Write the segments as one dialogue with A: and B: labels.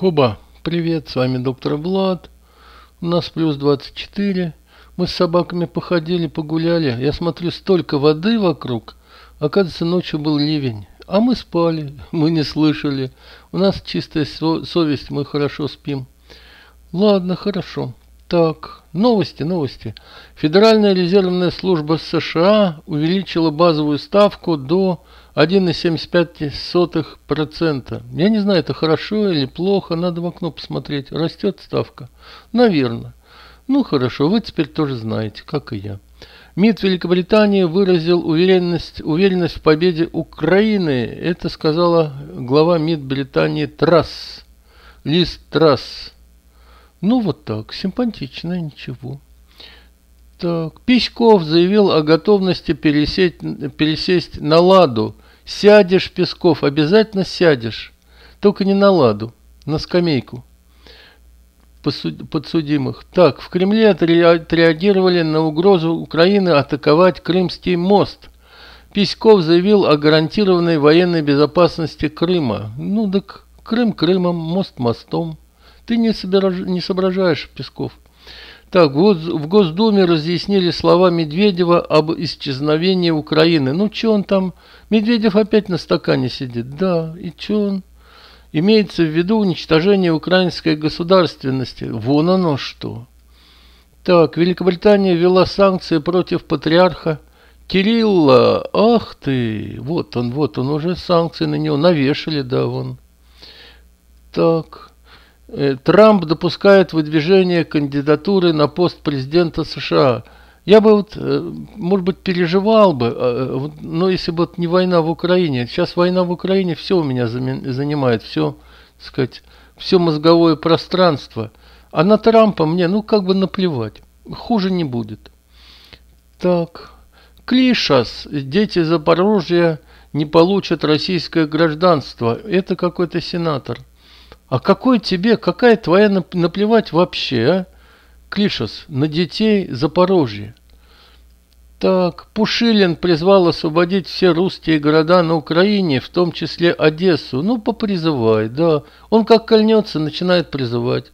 A: Хоба, привет, с вами доктор Влад. У нас плюс 24. Мы с собаками походили, погуляли. Я смотрю, столько воды вокруг. Оказывается, ночью был ливень. А мы спали, мы не слышали. У нас чистая совесть, мы хорошо спим. Ладно, хорошо. Так, новости, новости. Федеральная резервная служба США увеличила базовую ставку до 1,75%. Я не знаю, это хорошо или плохо, надо в окно посмотреть. Растет ставка? Наверное. Ну хорошо, вы теперь тоже знаете, как и я. МИД Великобритании выразил уверенность, уверенность в победе Украины. Это сказала глава МИД Британии Трасс. Лиз Трасс. Ну вот так, симпатично, ничего. Так, Письков заявил о готовности пересесть, пересесть на «Ладу», Сядешь, Песков, обязательно сядешь. Только не на ладу, на скамейку подсудимых. Так, в Кремле отреагировали на угрозу Украины атаковать Крымский мост. Письков заявил о гарантированной военной безопасности Крыма. Ну так Крым Крымом, мост мостом. Ты не, собираж... не соображаешь, Песков. Так, вот в Госдуме разъяснили слова Медведева об исчезновении Украины. Ну, что он там? Медведев опять на стакане сидит. Да, и что он? Имеется в виду уничтожение украинской государственности. Вон оно что. Так, Великобритания ввела санкции против патриарха Кирилла. Ах ты! Вот он, вот он, уже санкции на него навешали, да, вон. Так, Э, Трамп допускает выдвижение кандидатуры на пост президента США. Я бы, вот, э, может быть, переживал бы, а, э, но если бы вот не война в Украине. Сейчас война в Украине все у меня занимает, все, так сказать, все мозговое пространство. А на Трампа мне, ну, как бы наплевать. Хуже не будет. Так. Клишас. Дети Запорожья не получат российское гражданство. Это какой-то сенатор. А какой тебе, какая твоя наплевать вообще, а? Клишес, на детей Запорожье. Так, Пушилин призвал освободить все русские города на Украине, в том числе Одессу. Ну, попризывай, да. Он как кольнется, начинает призывать.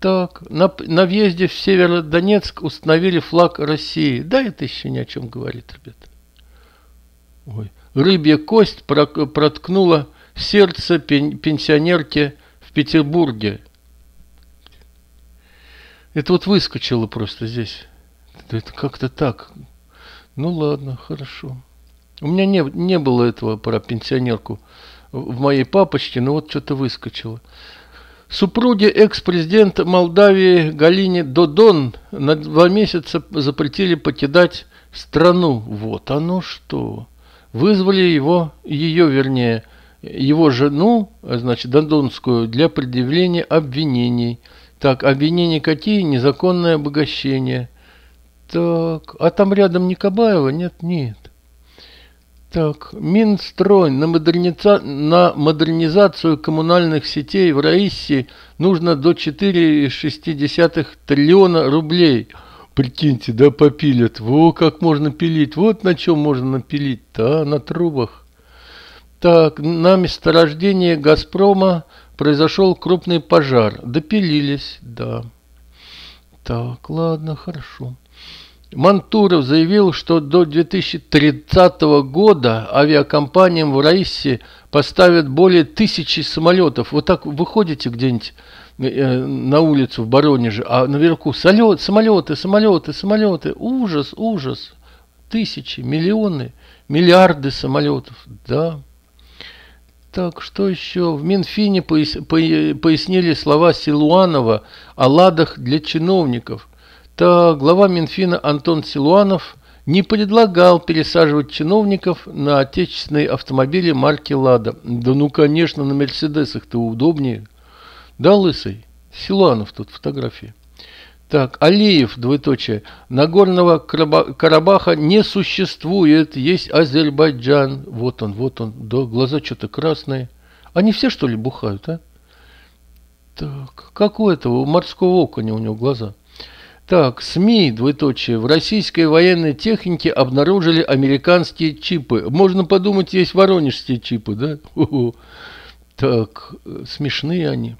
A: Так, на, на въезде в Северодонецк установили флаг России. Да, это еще ни о чем говорит, ребята. Ой. Рыбья кость проткнула в сердце пенсионерки в Петербурге. Это вот выскочило просто здесь. Это как-то так. Ну ладно, хорошо. У меня не, не было этого про пенсионерку в моей папочке, но вот что-то выскочило. Супруге экс-президента Молдавии Галине Додон на два месяца запретили покидать страну. Вот оно что. Вызвали его, ее вернее, его жену, значит, Дандонскую, для предъявления обвинений. Так, обвинения какие? Незаконное обогащение. Так, а там рядом Никобаева? Нет, нет. Так, Минстрой, на, модерница... на модернизацию коммунальных сетей в Раисе нужно до 4,6 триллиона рублей. Прикиньте, да, попилят. Во, как можно пилить. Вот на чем можно напилить Да, на трубах. Так, на месторождении «Газпрома» произошел крупный пожар. Допилились, да. Так, ладно, хорошо. Мантуров заявил, что до 2030 года авиакомпаниям в Раисе поставят более тысячи самолетов. Вот так выходите где-нибудь э, э, на улицу в Воронеже, а наверху самолеты, самолеты, самолеты, самолеты. Ужас, ужас. Тысячи, миллионы, миллиарды самолетов. Да. Так, что еще? В Минфине пояснили слова Силуанова о ладах для чиновников. Так, глава Минфина Антон Силуанов не предлагал пересаживать чиновников на отечественные автомобили марки «Лада». Да ну, конечно, на «Мерседесах»-то удобнее. Да, Лысый? Силуанов тут фотографии. Так, Алиев, двоеточие, Нагорного Карабаха не существует, есть Азербайджан. Вот он, вот он, да, глаза что-то красные. Они все, что ли, бухают, а? Так, как у этого, у морского оконя у него глаза. Так, СМИ, двоеточие, в российской военной технике обнаружили американские чипы. Можно подумать, есть воронежские чипы, да? Так, э, смешные они.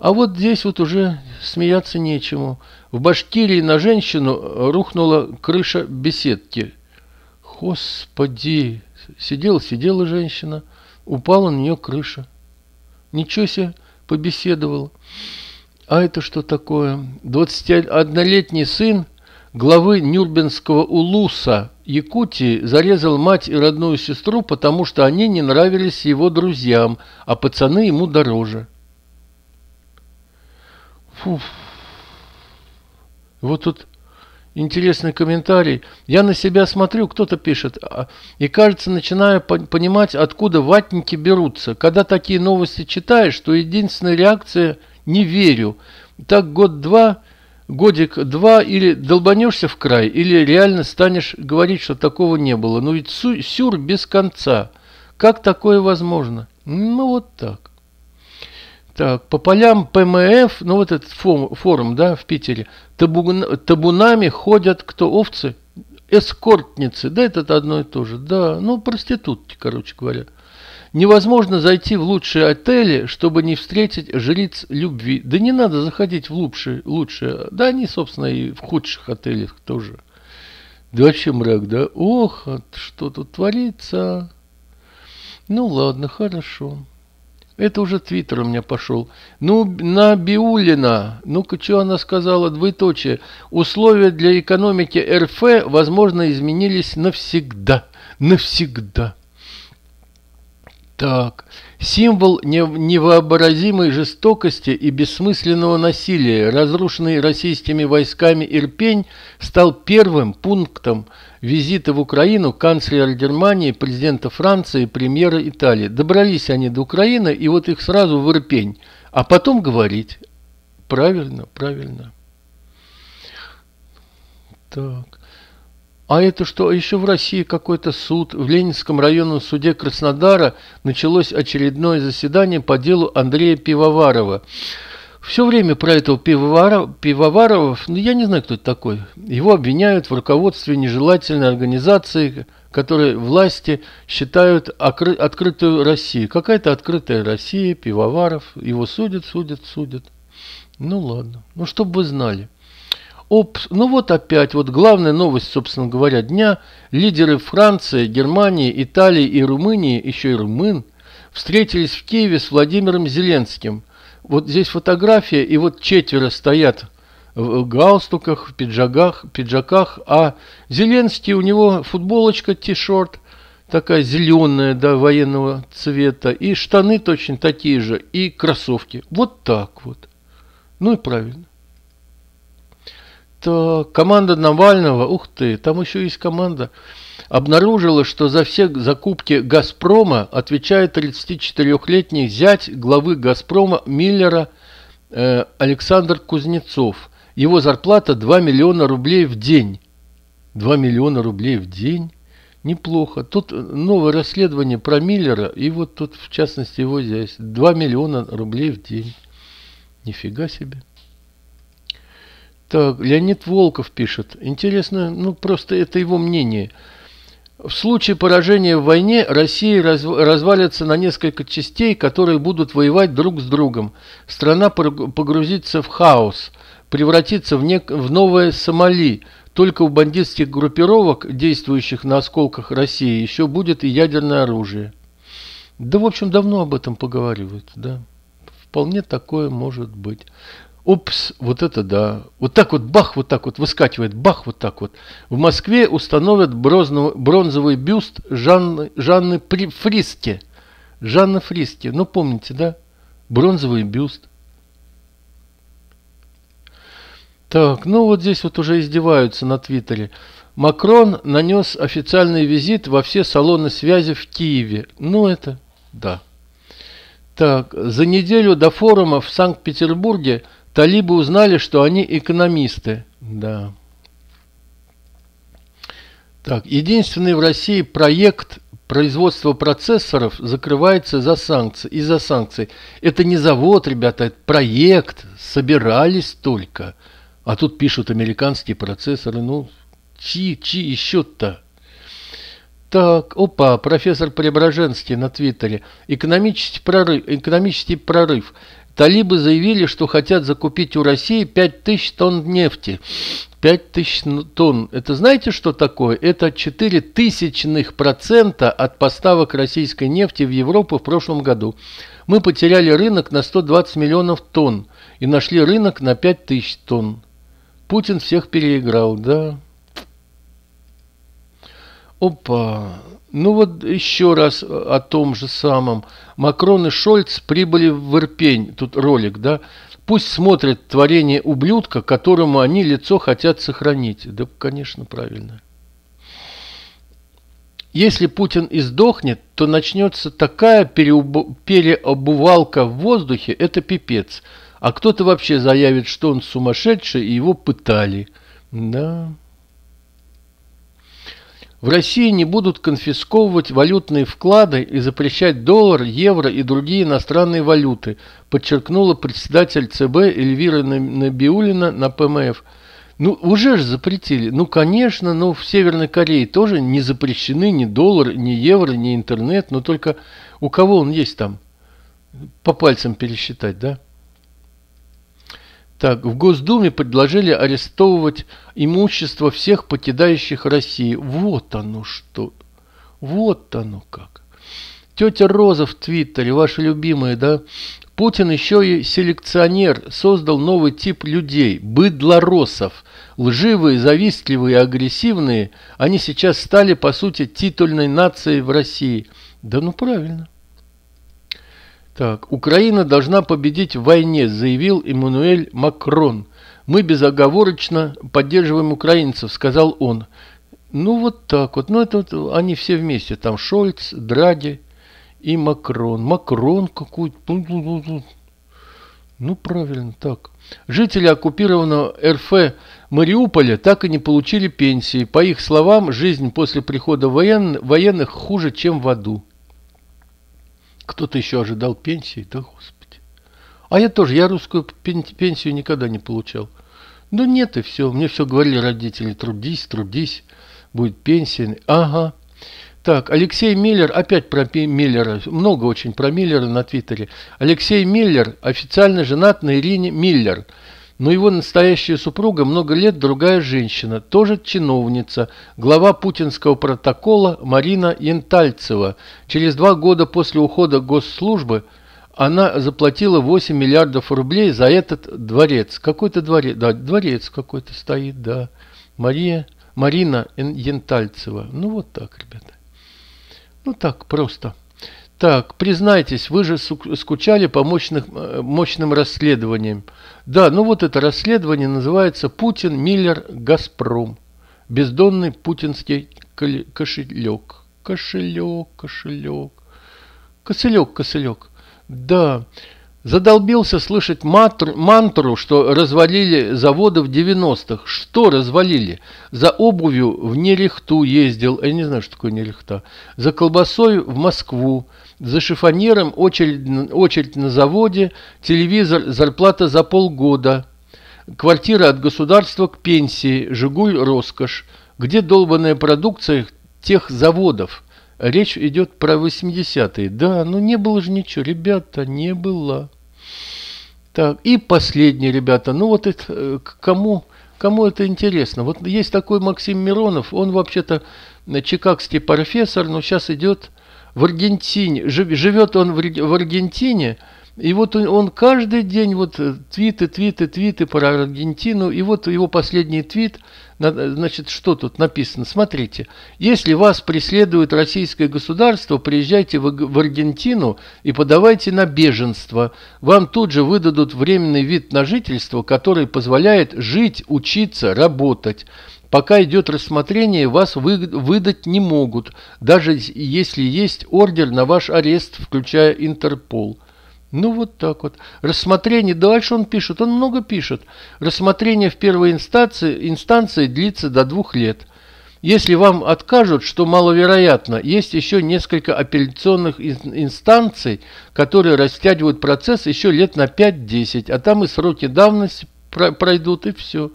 A: А вот здесь вот уже смеяться нечему. В Башкирии на женщину рухнула крыша беседки. Господи! Сидела-сидела женщина, упала на нее крыша. Ничего себе, побеседовал. А это что такое? 21-летний сын главы Нюрнбергского улуса Якутии зарезал мать и родную сестру, потому что они не нравились его друзьям, а пацаны ему дороже. Фу. Вот тут интересный комментарий. Я на себя смотрю, кто-то пишет, а, и кажется, начинаю понимать, откуда ватники берутся. Когда такие новости читаешь, то единственная реакция «не верю». Так год-два, годик-два или долбанешься в край, или реально станешь говорить, что такого не было. Ну ведь сюр без конца. Как такое возможно? Ну вот так. Так, по полям ПМФ, ну вот этот форум, форум да, в Питере, табун, табунами ходят кто овцы, эскортницы, да, это одно и то же, да, ну проститутки, короче говоря. Невозможно зайти в лучшие отели, чтобы не встретить жриц любви. Да не надо заходить в лучшие, лучшие, да они, собственно, и в худших отелях тоже. Да вообще мрак, да? Ох, а что тут творится? Ну ладно, хорошо. Это уже твиттер у меня пошел. Ну, на Биулина. Ну-ка, что она сказала? Двоеточие. Условия для экономики РФ, возможно, изменились навсегда. Навсегда. Так, символ невообразимой жестокости и бессмысленного насилия, разрушенный российскими войсками Ирпень, стал первым пунктом визита в Украину канцлера Германии, президента Франции, премьера Италии. Добрались они до Украины, и вот их сразу в Ирпень. А потом говорить. Правильно, правильно. Так. А это что, а еще в России какой-то суд, в Ленинском районном суде Краснодара началось очередное заседание по делу Андрея Пивоварова. Все время про этого пивовара, Пивоварова, ну я не знаю, кто это такой, его обвиняют в руководстве нежелательной организации, которой власти считают окры, открытую Россию. Какая-то открытая Россия, Пивоваров, его судят, судят, судят. Ну ладно, ну чтобы вы знали. Опс, ну вот опять, вот главная новость, собственно говоря, дня. Лидеры Франции, Германии, Италии и Румынии, еще и румын, встретились в Киеве с Владимиром Зеленским. Вот здесь фотография, и вот четверо стоят в галстуках, в пиджаках, пиджаках а Зеленский, у него футболочка, ти-шорт такая зеленая, да, военного цвета, и штаны точно такие же, и кроссовки. Вот так вот. Ну и правильно что команда Навального, ух ты, там еще есть команда, обнаружила, что за все закупки «Газпрома» отвечает 34-летний зять главы «Газпрома» Миллера э, Александр Кузнецов. Его зарплата 2 миллиона рублей в день. 2 миллиона рублей в день? Неплохо. Тут новое расследование про Миллера, и вот тут, в частности, его здесь. 2 миллиона рублей в день. Нифига себе. Так, Леонид Волков пишет. Интересно, ну просто это его мнение. В случае поражения в войне Россия разв... развалится на несколько частей, которые будут воевать друг с другом. Страна погрузится в хаос, превратится в, нек... в новое Сомали. Только у бандитских группировок, действующих на осколках России, еще будет и ядерное оружие. Да, в общем, давно об этом поговаривают, да. Вполне такое может быть. Упс, вот это да. Вот так вот, бах, вот так вот, выскакивает, бах, вот так вот. В Москве установят брозну, бронзовый бюст Жанны, Жанны При, Фриске. Жанна Фриске, ну помните, да? Бронзовый бюст. Так, ну вот здесь вот уже издеваются на Твиттере. Макрон нанес официальный визит во все салоны связи в Киеве. Ну это да. Так, за неделю до форума в Санкт-Петербурге – Талибы узнали, что они экономисты. Да. Так, единственный в России проект производства процессоров закрывается за санкции, из-за санкций. Это не завод, ребята, это проект. Собирались только. А тут пишут американские процессоры. Ну, чи, чи еще-то? Так, опа, профессор Преображенский на Твиттере. Экономический прорыв. Экономический прорыв. Талибы заявили, что хотят закупить у России 5000 тонн нефти. 5000 тонн. Это знаете, что такое? Это 4 тысячных процента от поставок российской нефти в Европу в прошлом году. Мы потеряли рынок на 120 миллионов тонн и нашли рынок на 5000 тонн. Путин всех переиграл, да. Опа! Ну вот еще раз о том же самом. Макрон и Шольц прибыли в Ирпень. Тут ролик, да? Пусть смотрят творение ублюдка, которому они лицо хотят сохранить. Да, конечно, правильно. Если Путин издохнет, то начнется такая переуб... переобувалка в воздухе, это пипец. А кто-то вообще заявит, что он сумасшедший, и его пытали. Да... В России не будут конфисковывать валютные вклады и запрещать доллар, евро и другие иностранные валюты, подчеркнула председатель ЦБ Эльвира Набиулина на ПМФ. Ну, уже же запретили. Ну, конечно, но в Северной Корее тоже не запрещены ни доллар, ни евро, ни интернет, но только у кого он есть там? По пальцам пересчитать, да? Так, в Госдуме предложили арестовывать имущество всех покидающих Россию. Вот оно что. Вот оно как. Тетя Роза в Твиттере, ваша любимая, да? Путин еще и селекционер, создал новый тип людей – быдлоросов. Лживые, завистливые, агрессивные, они сейчас стали, по сути, титульной нацией в России. Да ну правильно. Так, Украина должна победить в войне, заявил Эммануэль Макрон. Мы безоговорочно поддерживаем украинцев, сказал он. Ну вот так вот. Ну это вот, они все вместе. Там Шольц, Дради и Макрон. Макрон какой-то. Ну, ну, ну, ну правильно, так. Жители оккупированного РФ Мариуполя так и не получили пенсии. По их словам, жизнь после прихода военных хуже, чем в аду. Кто-то еще ожидал пенсии, да господи. А я тоже, я русскую пенсию никогда не получал. Ну нет и все, мне все говорили родители, трудись, трудись, будет пенсия. Ага. Так, Алексей Миллер, опять про Миллера, много очень про Миллера на Твиттере. Алексей Миллер официально женат на Ирине Миллер – но его настоящая супруга много лет другая женщина, тоже чиновница, глава путинского протокола Марина Янтальцева. Через два года после ухода госслужбы она заплатила 8 миллиардов рублей за этот дворец. Какой-то дворец, да, дворец какой-то стоит, да. Мария, Марина Янтальцева. Ну вот так, ребята. Ну так, просто. Так, признайтесь, вы же скучали по мощных, э, мощным расследованиям. Да, ну вот это расследование называется «Путин, Миллер, Газпром». Бездонный путинский кошелек. Кошелек, кошелек. Кошелек, кошелек. Да, задолбился слышать матр, мантру, что развалили заводы в 90-х. Что развалили? За обувью в Нерехту ездил, я не знаю, что такое Нерехта. За колбасой в Москву. За шифонером очередь, очередь на заводе, телевизор, зарплата за полгода, квартира от государства к пенсии, «Жигуль» роскошь. Где долбанная продукция тех заводов? Речь идет про 80-е. Да, ну не было же ничего, ребята, не было. Так, и последнее, ребята. Ну вот это, э, к кому, кому это интересно? Вот есть такой Максим Миронов, он вообще-то э, чикагский профессор, но сейчас идет в Аргентине, живет он в Аргентине, и вот он, каждый день вот э, твиты, твиты, твиты про Аргентину. И вот его последний твит, значит, что тут написано? Смотрите, если вас преследует российское государство, приезжайте в, в Аргентину и подавайте на беженство. Вам тут же выдадут временный вид на жительство, который позволяет жить, учиться, работать. Пока идет рассмотрение, вас вы, выдать не могут, даже если есть ордер на ваш арест, включая Интерпол. Ну вот так вот. Рассмотрение, дальше он пишет, он много пишет. Рассмотрение в первой инстанции, инстанции длится до двух лет. Если вам откажут, что маловероятно, есть еще несколько апелляционных инстанций, которые растягивают процесс еще лет на 5-10, а там и сроки давности пройдут, и все.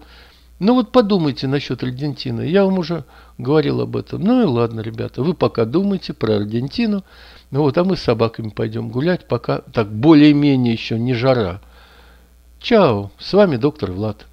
A: Ну вот подумайте насчет Аргентины. Я вам уже говорил об этом. Ну и ладно, ребята, вы пока думайте про Аргентину. Ну вот, а мы с собаками пойдем гулять, пока так более-менее еще не жара. Чао, с вами доктор Влад.